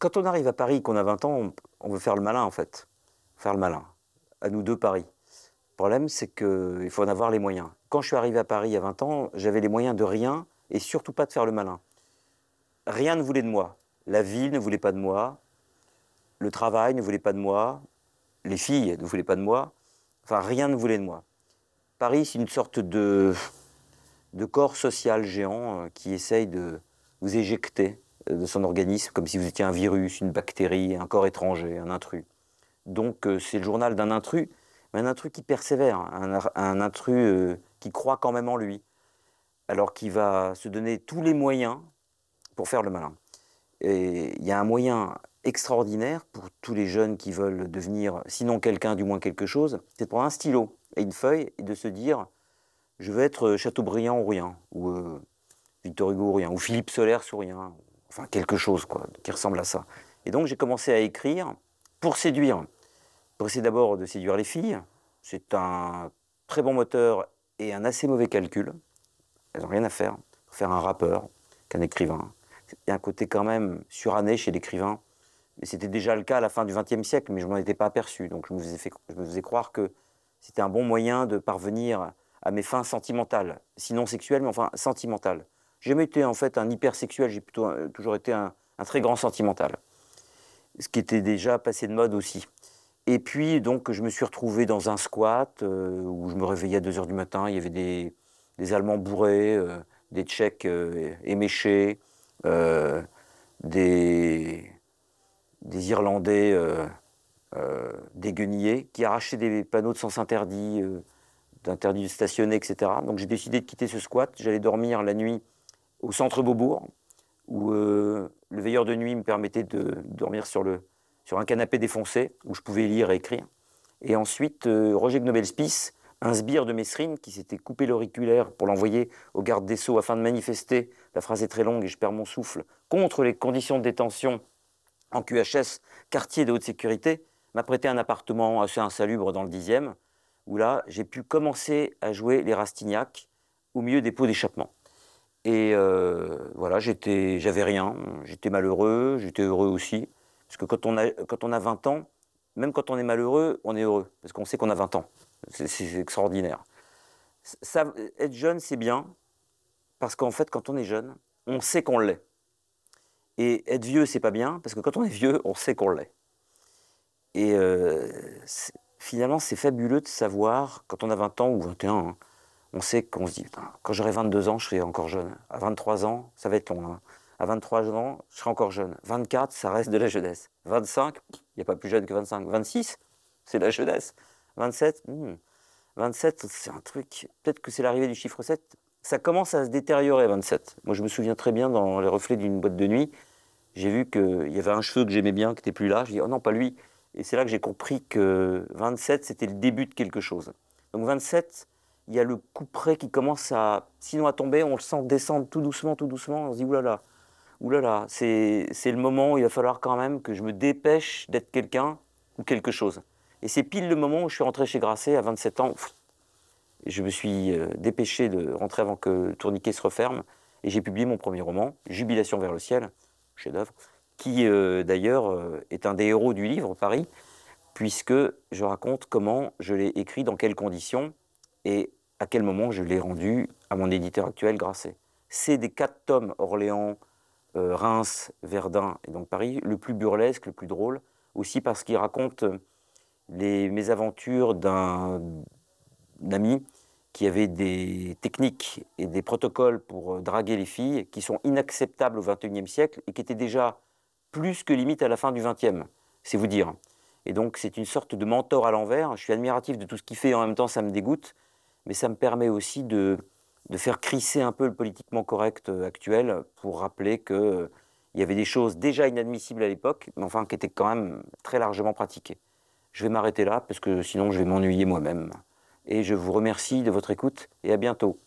Quand on arrive à Paris, qu'on a 20 ans, on, veut faire le malin, en fait. Faire le malin. À nous deux, Paris. Le problème, c'est qu'il faut en avoir les moyens. Quand je suis arrivé à Paris à 20 ans, j'avais les moyens de rien et surtout pas de faire le malin. Rien ne voulait de moi. La ville ne voulait pas de moi. Le travail ne voulait pas de moi. Les filles ne voulaient pas de moi. Enfin, rien ne voulait de moi. Paris, c'est une sorte de, de corps social géant euh, qui essaye de vous éjecter de son organisme, comme si vous étiez un virus, une bactérie, un corps étranger, un intrus. Donc euh, c'est le journal d'un intrus, mais un intrus qui persévère, un, intrus euh, qui croit quand même en lui, alors qu'il va se donner tous les moyens pour faire le malin. Et il y a un moyen extraordinaire pour tous les jeunes qui veulent devenir, sinon quelqu'un, du moins quelque chose, c'est de prendre un stylo et une feuille et de se dire je veux être euh, Chateaubriand ou rien, ou Victor Hugo ou rien, ou Philippe Solaire ou rien, enfin quelque chose qui ressemble à ça. Et donc j'ai commencé à écrire pour séduire. Pour essayer d'abord de séduire les filles. C'est un très bon moteur et un assez mauvais calcul. Elles n'ont rien à faire. Faire un rappeur qu'un écrivain. Il y a un côté quand même suranné chez l'écrivain. Mais c'était déjà le cas à la fin du XXe siècle, mais je m'en étais pas aperçu. Donc je me faisais, je me faisais croire que c'était un bon moyen de parvenir à mes fins sentimentales. Sinon sexuelles, mais enfin sentimentales. J'ai jamais été en fait un hypersexuel, j'ai plutôt euh, toujours été un, très grand sentimental. Ce qui était déjà passé de mode aussi. Et puis donc je me suis retrouvé dans un squat euh, où je me réveillais à 2h du matin, il y avait des, Allemands bourrés, euh, des Tchèques éméchés, des, des, Irlandais déguenillés qui arrachaient des panneaux de sens interdit d'interdit de stationner, etc. Donc j'ai décidé de quitter ce squat. J'allais dormir la nuit au centre Beaubourg, où euh, le veilleur de nuit me permettait de dormir sur, un canapé défoncé, où je pouvais lire et écrire. Et ensuite, euh, Roger Nobelspice, un sbire de Messrine qui s'était coupé l'auriculaire pour l'envoyer au garde des Sceaux afin de manifester, la phrase est très longue et je perds mon souffle, contre les conditions de détention en QHS, quartier de haute sécurité, m'a prêté un appartement assez insalubre dans le 10e, où là, j'ai pu commencer à jouer les Rastignac au milieu des pots d'échappement. Et euh, voilà, j'avais rien, j'étais malheureux, j'étais heureux aussi. Parce que quand on, a, quand 20 ans, même quand on est malheureux, on est heureux, parce qu'on sait qu'on a 20 ans. C'est, extraordinaire. être jeune, c'est bien, parce qu'en fait, quand on est jeune, on sait qu'on l'est. Et être vieux, c'est pas bien, parce que quand on est vieux, on sait qu'on l'est. Et euh, finalement, c'est fabuleux de savoir, quand on a 20 ans ou 21, on sait qu'on se dit, quand j'aurai 22 ans, je serai encore jeune. À 23 ans, ça va être long. Hein. À 23 ans, je serai encore jeune. 24, ça reste de la jeunesse. 25, il n'y a pas plus jeune que 25. 26, c'est de la jeunesse. 27, 27, hmm. c'est un truc. Peut-être que c'est l'arrivée du chiffre 7. Ça commence à se détériorer, 27. Moi, je me souviens très bien dans les reflets d'une boîte de nuit, j'ai vu qu'il y avait un cheveu que j'aimais bien, qui n'était plus là. Je dis, oh non, pas lui. Et c'est là que j'ai compris que 27, c'était le début de quelque chose. Donc 27, il y a le coup près qui commence à, sinon à tomber, on le sent descendre tout doucement, tout doucement, on se dit oulala, oulala, c'est le moment où il va falloir quand même que je me dépêche d'être quelqu'un ou quelque chose. Et c'est pile le moment où je suis rentré chez Grasset à 27 ans. Et je me suis euh, dépêché de rentrer avant que le tourniquet se referme. Et j'ai publié mon premier roman, Jubilation vers le ciel, chef-d'œuvre, qui euh, d'ailleurs euh, est un des héros du livre, Paris, puisque je raconte comment je l'ai écrit, dans quelles conditions. Et à quel moment je l'ai rendu à mon éditeur actuel, Grasset. C'est des quatre tomes Orléans, euh, Reims, Verdun et donc Paris, le plus burlesque, le plus drôle, aussi parce qu'il raconte euh, les mésaventures d'un ami qui avait des techniques et des protocoles pour euh, draguer les filles qui sont inacceptables au XXIe siècle et qui étaient déjà plus que limite à la fin du XXe, c'est vous dire. Et donc c'est une sorte de mentor à l'envers. Je suis admiratif de tout ce qu'il fait et en même temps ça me dégoûte mais ça me permet aussi de, faire crisser un peu le politiquement correct euh, actuel pour rappeler qu'il euh, il y avait des choses déjà inadmissibles à l'époque, mais enfin qui étaient quand même très largement pratiquées. Je vais m'arrêter là parce que sinon je vais m'ennuyer moi-même. Et je vous remercie de votre écoute et à bientôt.